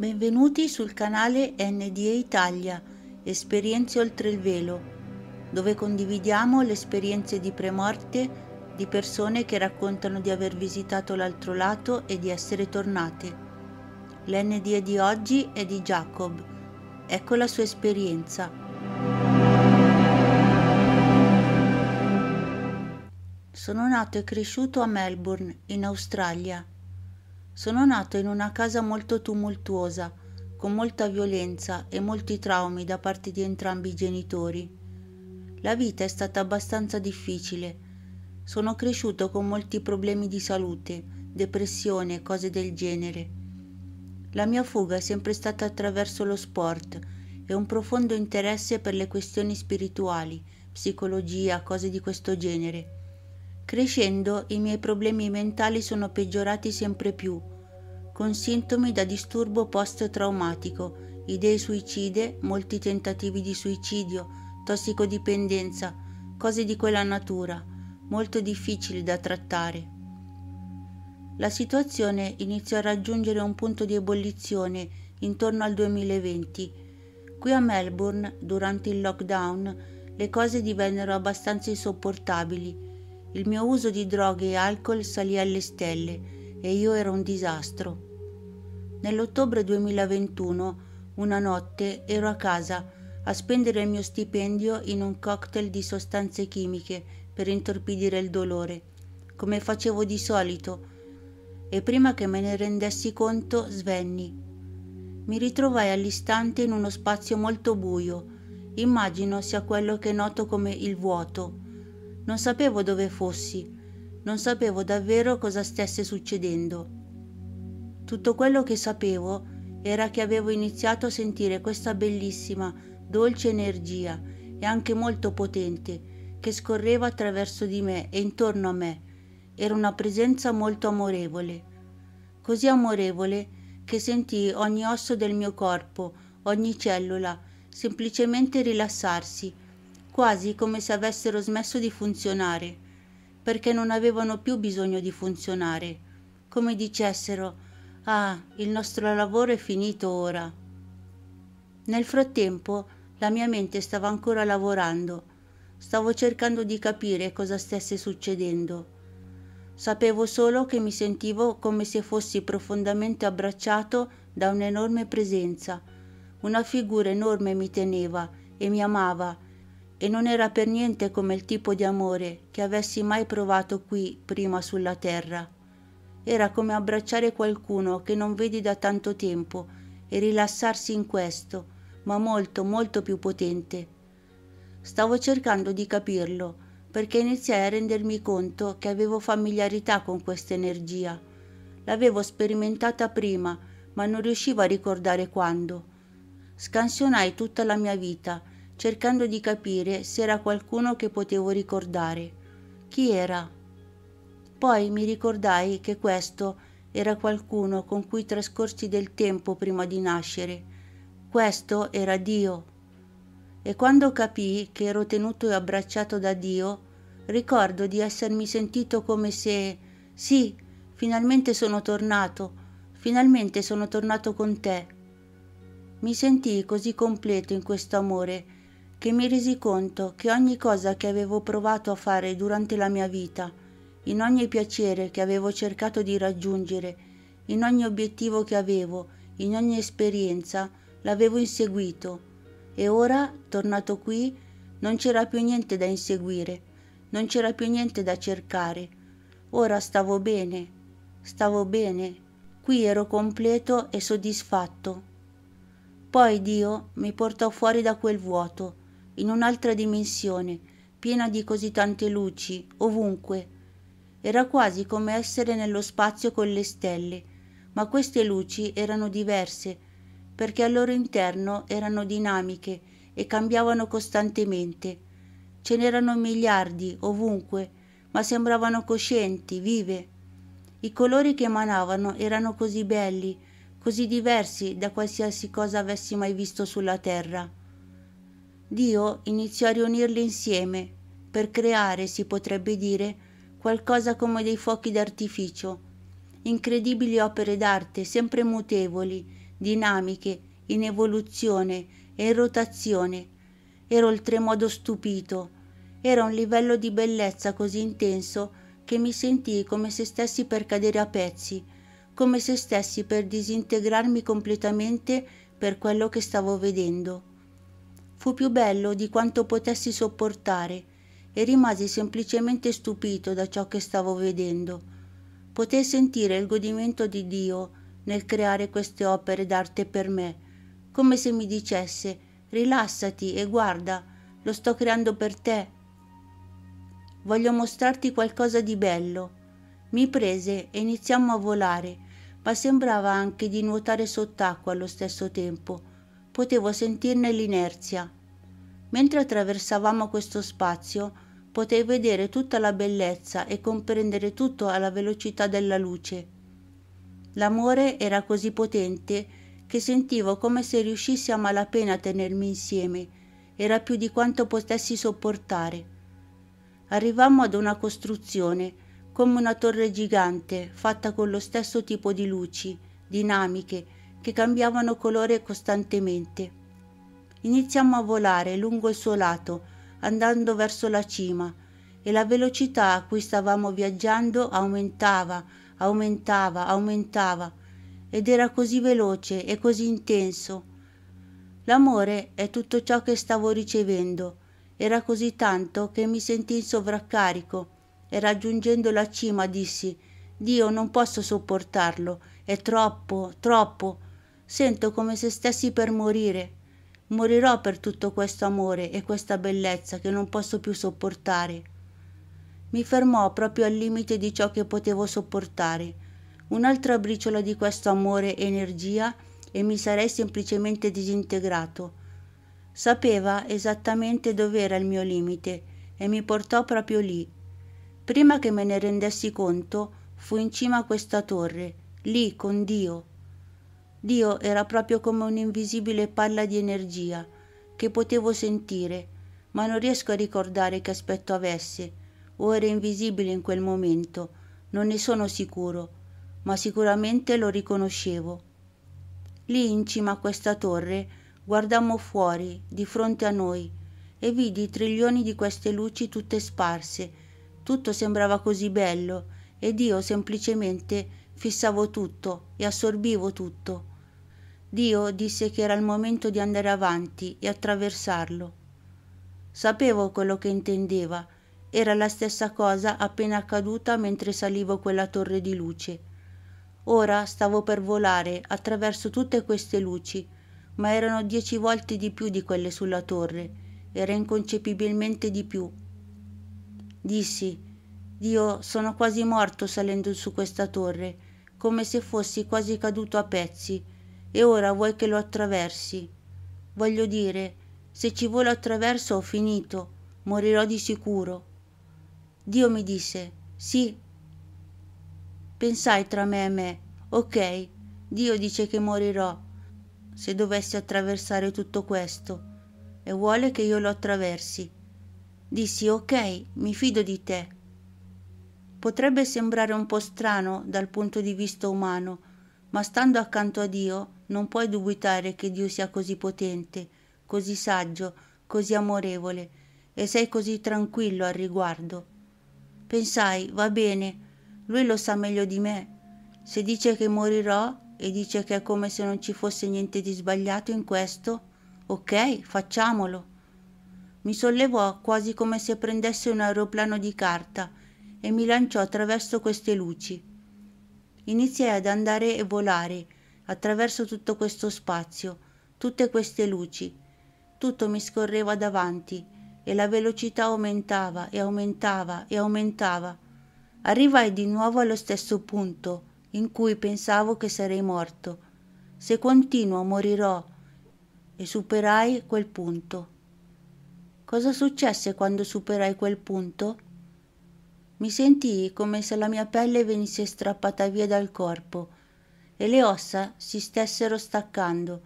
Benvenuti sul canale NDA Italia, Esperienze oltre il velo, dove condividiamo le esperienze di premorte di persone che raccontano di aver visitato l'altro lato e di essere tornate. L'NDA di oggi è di Jacob. Ecco la sua esperienza. Sono nato e cresciuto a Melbourne, in Australia. Sono nato in una casa molto tumultuosa, con molta violenza e molti traumi da parte di entrambi i genitori. La vita è stata abbastanza difficile. Sono cresciuto con molti problemi di salute, depressione e cose del genere. La mia fuga è sempre stata attraverso lo sport e un profondo interesse per le questioni spirituali, psicologia, cose di questo genere. Crescendo i miei problemi mentali sono peggiorati sempre più, con sintomi da disturbo post-traumatico, idee suicide, molti tentativi di suicidio, tossicodipendenza, cose di quella natura, molto difficili da trattare. La situazione iniziò a raggiungere un punto di ebollizione intorno al 2020. Qui a Melbourne, durante il lockdown, le cose divennero abbastanza insopportabili il mio uso di droghe e alcol salì alle stelle e io ero un disastro. Nell'ottobre 2021, una notte, ero a casa a spendere il mio stipendio in un cocktail di sostanze chimiche per intorpidire il dolore, come facevo di solito, e prima che me ne rendessi conto svenni. Mi ritrovai all'istante in uno spazio molto buio, immagino sia quello che noto come il vuoto non sapevo dove fossi, non sapevo davvero cosa stesse succedendo. Tutto quello che sapevo era che avevo iniziato a sentire questa bellissima, dolce energia e anche molto potente che scorreva attraverso di me e intorno a me. Era una presenza molto amorevole, così amorevole che sentii ogni osso del mio corpo, ogni cellula, semplicemente rilassarsi quasi come se avessero smesso di funzionare, perché non avevano più bisogno di funzionare, come dicessero Ah, il nostro lavoro è finito ora. Nel frattempo la mia mente stava ancora lavorando, stavo cercando di capire cosa stesse succedendo. Sapevo solo che mi sentivo come se fossi profondamente abbracciato da un'enorme presenza. Una figura enorme mi teneva e mi amava e non era per niente come il tipo di amore che avessi mai provato qui prima sulla terra. Era come abbracciare qualcuno che non vedi da tanto tempo e rilassarsi in questo, ma molto, molto più potente. Stavo cercando di capirlo, perché iniziai a rendermi conto che avevo familiarità con questa energia. L'avevo sperimentata prima, ma non riuscivo a ricordare quando. Scansionai tutta la mia vita, cercando di capire se era qualcuno che potevo ricordare. Chi era? Poi mi ricordai che questo era qualcuno con cui trascorsi del tempo prima di nascere. Questo era Dio. E quando capii che ero tenuto e abbracciato da Dio, ricordo di essermi sentito come se sì, finalmente sono tornato, finalmente sono tornato con te. Mi sentii così completo in questo amore che mi resi conto che ogni cosa che avevo provato a fare durante la mia vita, in ogni piacere che avevo cercato di raggiungere, in ogni obiettivo che avevo, in ogni esperienza, l'avevo inseguito. E ora, tornato qui, non c'era più niente da inseguire, non c'era più niente da cercare. Ora stavo bene, stavo bene, qui ero completo e soddisfatto. Poi Dio mi portò fuori da quel vuoto in un'altra dimensione, piena di così tante luci, ovunque. Era quasi come essere nello spazio con le stelle, ma queste luci erano diverse, perché al loro interno erano dinamiche e cambiavano costantemente. Ce n'erano miliardi ovunque, ma sembravano coscienti, vive. I colori che emanavano erano così belli, così diversi da qualsiasi cosa avessi mai visto sulla terra. Dio iniziò a riunirli insieme per creare, si potrebbe dire, qualcosa come dei fuochi d'artificio, incredibili opere d'arte sempre mutevoli, dinamiche, in evoluzione e in rotazione. Ero oltremodo stupito. Era un livello di bellezza così intenso che mi sentii come se stessi per cadere a pezzi, come se stessi per disintegrarmi completamente per quello che stavo vedendo fu più bello di quanto potessi sopportare e rimasi semplicemente stupito da ciò che stavo vedendo. Potei sentire il godimento di Dio nel creare queste opere d'arte per me, come se mi dicesse rilassati e guarda, lo sto creando per te. Voglio mostrarti qualcosa di bello. Mi prese e iniziammo a volare, ma sembrava anche di nuotare sott'acqua allo stesso tempo potevo sentirne l'inerzia. Mentre attraversavamo questo spazio, potei vedere tutta la bellezza e comprendere tutto alla velocità della luce. L'amore era così potente che sentivo come se riuscissi a malapena a tenermi insieme, era più di quanto potessi sopportare. Arrivammo ad una costruzione, come una torre gigante, fatta con lo stesso tipo di luci, dinamiche, che cambiavano colore costantemente. Iniziammo a volare lungo il suo lato, andando verso la cima, e la velocità a cui stavamo viaggiando aumentava, aumentava, aumentava, ed era così veloce e così intenso. L'amore è tutto ciò che stavo ricevendo, era così tanto che mi sentii in sovraccarico e raggiungendo la cima dissi Dio non posso sopportarlo, è troppo, troppo, Sento come se stessi per morire. Morirò per tutto questo amore e questa bellezza che non posso più sopportare. Mi fermò proprio al limite di ciò che potevo sopportare. Un'altra briciola di questo amore e energia e mi sarei semplicemente disintegrato. Sapeva esattamente dove era il mio limite e mi portò proprio lì. Prima che me ne rendessi conto, fu in cima a questa torre, lì con Dio Dio era proprio come un'invisibile palla di energia che potevo sentire, ma non riesco a ricordare che aspetto avesse, o era invisibile in quel momento, non ne sono sicuro, ma sicuramente lo riconoscevo. Lì in cima a questa torre guardammo fuori, di fronte a noi, e vidi i trilioni di queste luci tutte sparse. Tutto sembrava così bello ed io semplicemente fissavo tutto e assorbivo tutto. Dio disse che era il momento di andare avanti e attraversarlo. Sapevo quello che intendeva, era la stessa cosa appena accaduta mentre salivo quella torre di luce. Ora stavo per volare attraverso tutte queste luci, ma erano dieci volte di più di quelle sulla torre, era inconcepibilmente di più. Dissi, Dio, sono quasi morto salendo su questa torre, come se fossi quasi caduto a pezzi, e ora vuoi che lo attraversi. Voglio dire, se ci volo attraverso ho finito, morirò di sicuro. Dio mi disse, sì. Pensai tra me e me, ok, Dio dice che morirò, se dovessi attraversare tutto questo, e vuole che io lo attraversi. Dissi, ok, mi fido di te. Potrebbe sembrare un po' strano dal punto di vista umano, ma stando accanto a Dio, non puoi dubitare che Dio sia così potente, così saggio, così amorevole, e sei così tranquillo al riguardo. Pensai, va bene, lui lo sa meglio di me. Se dice che morirò e dice che è come se non ci fosse niente di sbagliato in questo, ok, facciamolo. Mi sollevò quasi come se prendesse un aeroplano di carta e mi lanciò attraverso queste luci. Iniziai ad andare e volare, attraverso tutto questo spazio, tutte queste luci. Tutto mi scorreva davanti e la velocità aumentava e aumentava e aumentava. Arrivai di nuovo allo stesso punto in cui pensavo che sarei morto. Se continuo morirò e superai quel punto. Cosa successe quando superai quel punto? Mi sentii come se la mia pelle venisse strappata via dal corpo e le ossa si stessero staccando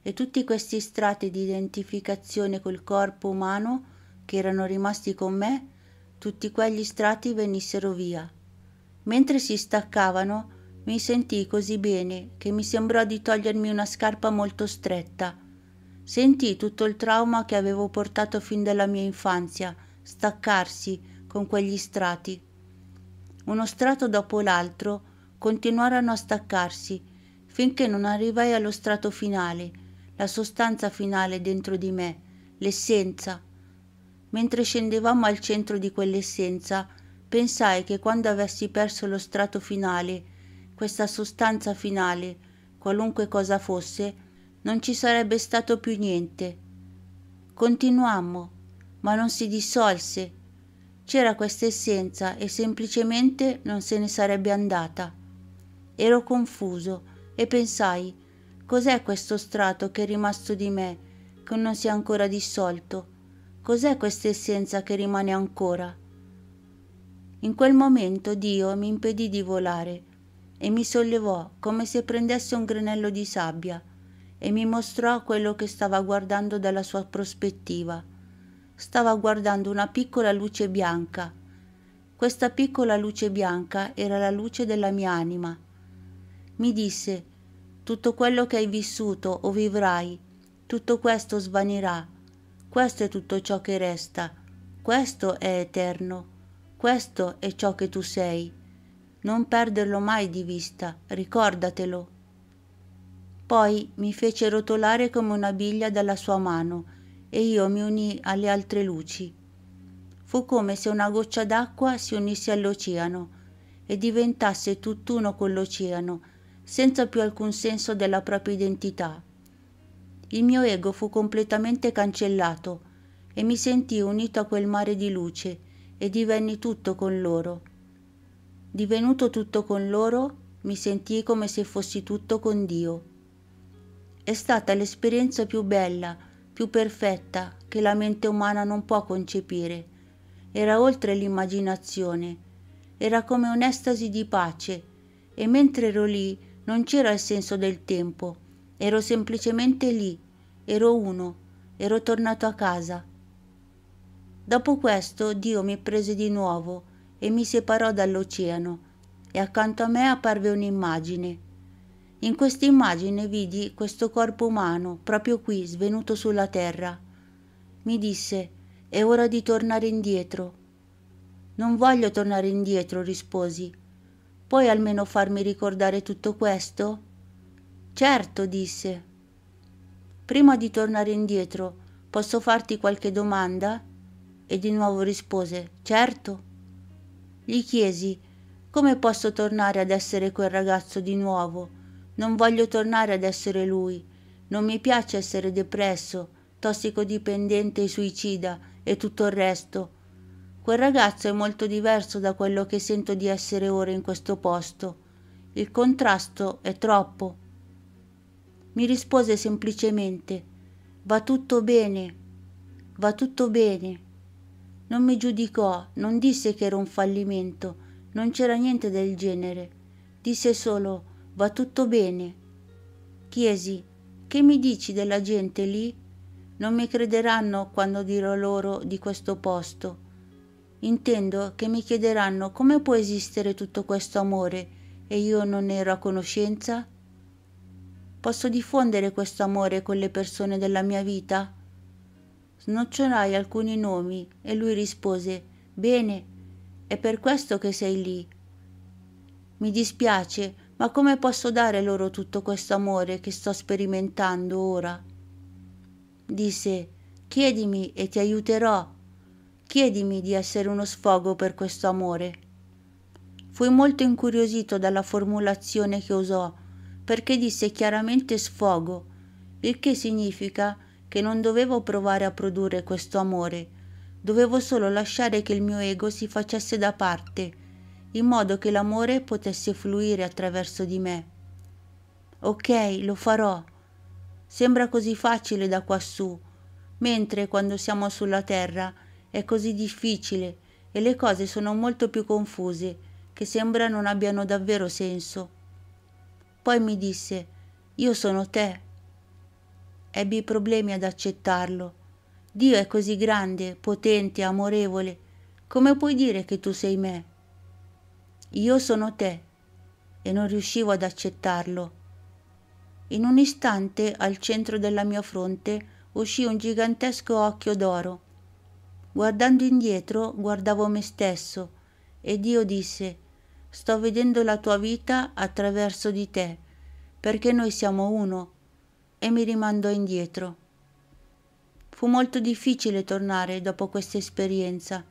e tutti questi strati di identificazione col corpo umano che erano rimasti con me, tutti quegli strati venissero via. Mentre si staccavano, mi sentii così bene che mi sembrò di togliermi una scarpa molto stretta. Sentii tutto il trauma che avevo portato fin dalla mia infanzia staccarsi con quegli strati. Uno strato dopo l'altro continuarono a staccarsi finché non arrivai allo strato finale, la sostanza finale dentro di me, l'essenza. Mentre scendevamo al centro di quell'essenza, pensai che quando avessi perso lo strato finale, questa sostanza finale, qualunque cosa fosse, non ci sarebbe stato più niente. Continuammo, ma non si dissolse. C'era questa essenza e semplicemente non se ne sarebbe andata. Ero confuso e pensai, cos'è questo strato che è rimasto di me, che non si è ancora dissolto? Cos'è questa essenza che rimane ancora? In quel momento Dio mi impedì di volare e mi sollevò come se prendesse un granello di sabbia e mi mostrò quello che stava guardando dalla sua prospettiva. Stava guardando una piccola luce bianca. Questa piccola luce bianca era la luce della mia anima mi disse tutto quello che hai vissuto o vivrai, tutto questo svanirà, questo è tutto ciò che resta, questo è eterno, questo è ciò che tu sei. Non perderlo mai di vista, ricordatelo. Poi mi fece rotolare come una biglia dalla sua mano e io mi unii alle altre luci. Fu come se una goccia d'acqua si unisse all'oceano e diventasse tutt'uno con l'oceano senza più alcun senso della propria identità. Il mio ego fu completamente cancellato e mi sentii unito a quel mare di luce e divenni tutto con loro. Divenuto tutto con loro, mi sentii come se fossi tutto con Dio. È stata l'esperienza più bella, più perfetta che la mente umana non può concepire. Era oltre l'immaginazione, era come un'estasi di pace, e mentre ero lì non c'era il senso del tempo, ero semplicemente lì, ero uno, ero tornato a casa. Dopo questo Dio mi prese di nuovo e mi separò dall'oceano e accanto a me apparve un'immagine. In questa immagine vidi questo corpo umano proprio qui, svenuto sulla terra. Mi disse, è ora di tornare indietro. Non voglio tornare indietro, risposi. Puoi almeno farmi ricordare tutto questo? Certo, disse. Prima di tornare indietro, posso farti qualche domanda? E di nuovo rispose, certo. Gli chiesi, come posso tornare ad essere quel ragazzo di nuovo? Non voglio tornare ad essere lui. Non mi piace essere depresso, tossicodipendente e suicida e tutto il resto Quel ragazzo è molto diverso da quello che sento di essere ora in questo posto. Il contrasto è troppo. Mi rispose semplicemente Va tutto bene, va tutto bene. Non mi giudicò, non disse che era un fallimento, non c'era niente del genere. Disse solo Va tutto bene. Chiesi Che mi dici della gente lì? Non mi crederanno quando dirò loro di questo posto. Intendo che mi chiederanno come può esistere tutto questo amore e io non ne ero a conoscenza? Posso diffondere questo amore con le persone della mia vita? Snocciolai alcuni nomi e lui rispose Bene, è per questo che sei lì. Mi dispiace, ma come posso dare loro tutto questo amore che sto sperimentando ora? Disse Chiedimi e ti aiuterò Chiedimi di essere uno sfogo per questo amore. Fui molto incuriosito dalla formulazione che usò, perché disse chiaramente sfogo, il che significa che non dovevo provare a produrre questo amore, dovevo solo lasciare che il mio ego si facesse da parte, in modo che l'amore potesse fluire attraverso di me. Ok, lo farò. Sembra così facile da quassù, mentre quando siamo sulla terra è così difficile e le cose sono molto più confuse che sembra non abbiano davvero senso. Poi mi disse, io sono te. Ebbi problemi ad accettarlo. Dio è così grande, potente, amorevole. Come puoi dire che tu sei me? Io sono te. E non riuscivo ad accettarlo. In un istante, al centro della mia fronte, uscì un gigantesco occhio d'oro Guardando indietro guardavo me stesso e Dio disse, sto vedendo la tua vita attraverso di te, perché noi siamo uno, e mi rimandò indietro. Fu molto difficile tornare dopo questa esperienza,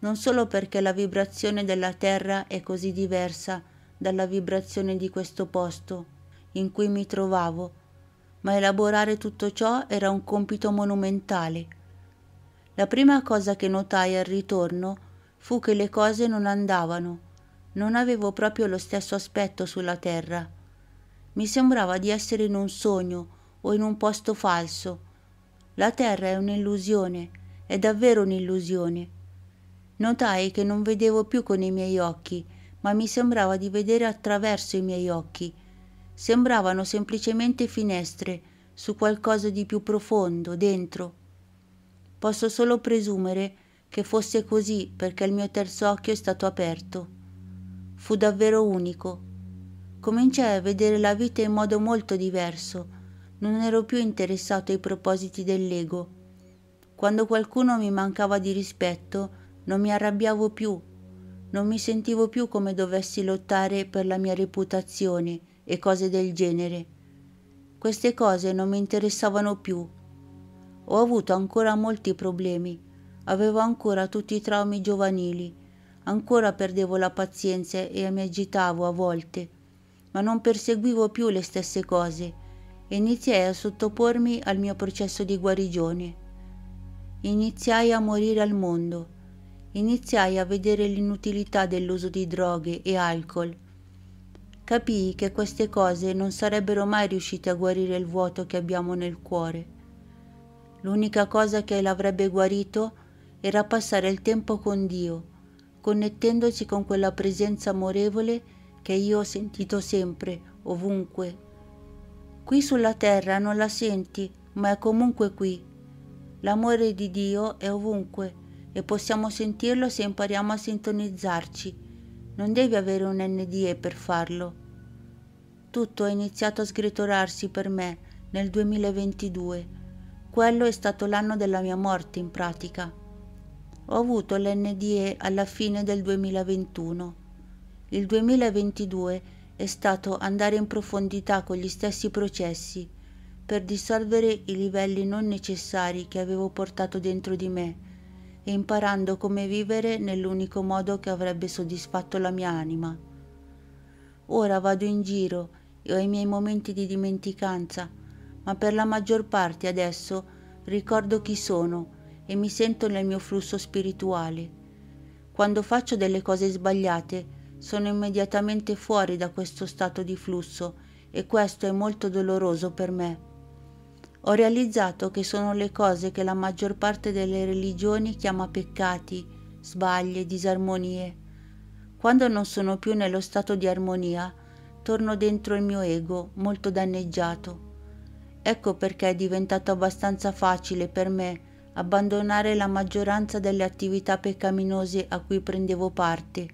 non solo perché la vibrazione della terra è così diversa dalla vibrazione di questo posto in cui mi trovavo, ma elaborare tutto ciò era un compito monumentale la prima cosa che notai al ritorno fu che le cose non andavano. Non avevo proprio lo stesso aspetto sulla terra. Mi sembrava di essere in un sogno o in un posto falso. La terra è un'illusione, è davvero un'illusione. Notai che non vedevo più con i miei occhi, ma mi sembrava di vedere attraverso i miei occhi. Sembravano semplicemente finestre su qualcosa di più profondo, dentro. Posso solo presumere che fosse così perché il mio terzo occhio è stato aperto. Fu davvero unico. Cominciai a vedere la vita in modo molto diverso. Non ero più interessato ai propositi dell'ego. Quando qualcuno mi mancava di rispetto, non mi arrabbiavo più, non mi sentivo più come dovessi lottare per la mia reputazione e cose del genere. Queste cose non mi interessavano più ho avuto ancora molti problemi, avevo ancora tutti i traumi giovanili, ancora perdevo la pazienza e mi agitavo a volte, ma non perseguivo più le stesse cose e iniziai a sottopormi al mio processo di guarigione. Iniziai a morire al mondo, iniziai a vedere l'inutilità dell'uso di droghe e alcol. Capii che queste cose non sarebbero mai riuscite a guarire il vuoto che abbiamo nel cuore. L'unica cosa che l'avrebbe guarito era passare il tempo con Dio, connettendosi con quella presenza amorevole che io ho sentito sempre, ovunque. Qui sulla terra non la senti, ma è comunque qui. L'amore di Dio è ovunque e possiamo sentirlo se impariamo a sintonizzarci. Non devi avere un NDE per farlo. Tutto è iniziato a sgretolarsi per me nel 2022 quello è stato l'anno della mia morte in pratica. Ho avuto l'NDE alla fine del 2021. Il 2022 è stato andare in profondità con gli stessi processi per dissolvere i livelli non necessari che avevo portato dentro di me e imparando come vivere nell'unico modo che avrebbe soddisfatto la mia anima. Ora vado in giro e ho i miei momenti di dimenticanza, ma per la maggior parte adesso ricordo chi sono e mi sento nel mio flusso spirituale. Quando faccio delle cose sbagliate sono immediatamente fuori da questo stato di flusso e questo è molto doloroso per me. Ho realizzato che sono le cose che la maggior parte delle religioni chiama peccati, sbagli, disarmonie. Quando non sono più nello stato di armonia, torno dentro il mio ego, molto danneggiato. Ecco perché è diventato abbastanza facile per me abbandonare la maggioranza delle attività peccaminose a cui prendevo parte.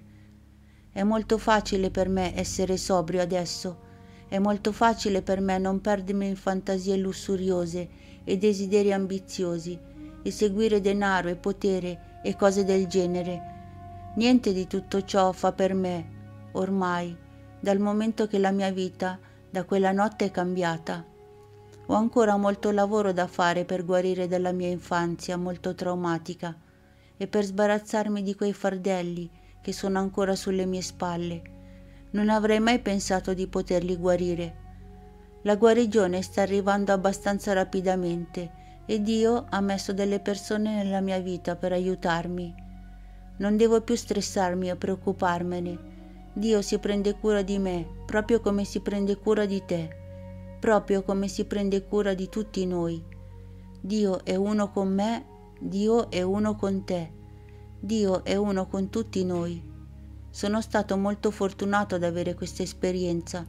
È molto facile per me essere sobrio adesso, è molto facile per me non perdermi in fantasie lussuriose e desideri ambiziosi, e seguire denaro e potere e cose del genere. Niente di tutto ciò fa per me, ormai, dal momento che la mia vita da quella notte è cambiata. Ho ancora molto lavoro da fare per guarire dalla mia infanzia molto traumatica e per sbarazzarmi di quei fardelli che sono ancora sulle mie spalle. Non avrei mai pensato di poterli guarire. La guarigione sta arrivando abbastanza rapidamente e Dio ha messo delle persone nella mia vita per aiutarmi. Non devo più stressarmi o preoccuparmene. Dio si prende cura di me, proprio come si prende cura di te proprio come si prende cura di tutti noi. Dio è uno con me, Dio è uno con te, Dio è uno con tutti noi. Sono stato molto fortunato ad avere questa esperienza.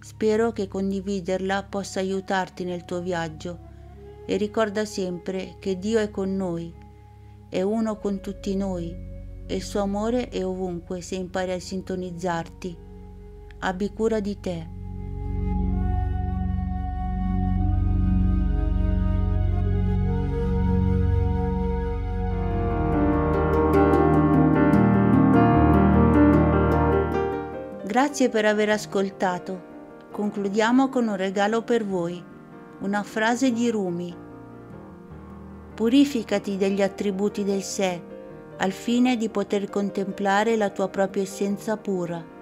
Spero che condividerla possa aiutarti nel tuo viaggio e ricorda sempre che Dio è con noi, è uno con tutti noi e il suo amore è ovunque se impari a sintonizzarti. Abbi cura di te. Grazie per aver ascoltato. Concludiamo con un regalo per voi, una frase di Rumi. Purificati degli attributi del sé, al fine di poter contemplare la tua propria essenza pura.